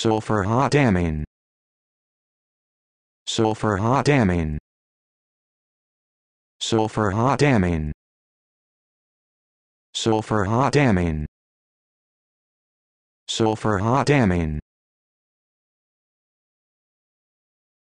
Sulfur hot amine. Sulfur hot amine. Sulfur hot amine. Sulfur hot amine. Sulfur hot amine.